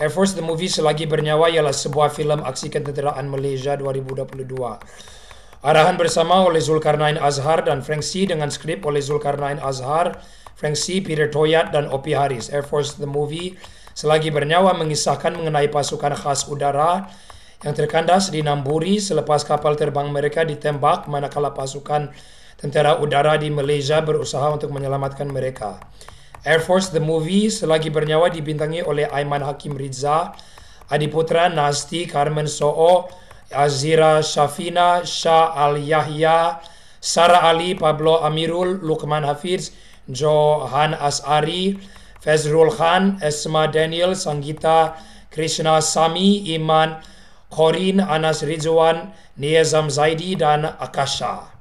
Air Force The Movie Selagi Bernyawa ialah sebuah filem aksi ketenteraan Malaysia 2022. Arahan bersama oleh Zulkarnain Azhar dan Frank C dengan skrip oleh Zulkarnain Azhar, Frank C, Peter Toyat, dan Opi Haris. Air Force The Movie Selagi Bernyawa mengisahkan mengenai pasukan khas udara yang terkandas di Namburi selepas kapal terbang mereka ditembak manakala pasukan tentara udara di Malaysia berusaha untuk menyelamatkan mereka. Air Force The Movie Selagi Bernyawa dibintangi oleh Aiman Hakim Riza, Adi Putra, Nasti, Carmen Soo, Azira Shafina, Shah Al Yahya, Sarah Ali, Pablo Amirul, Lukman Hafiz, Johan Asari, Fezrul Khan, Esma Daniel, Sangita Krishna Sami, Iman Korin, Anas Rizwan, Niazam Zaidi, dan Akasha.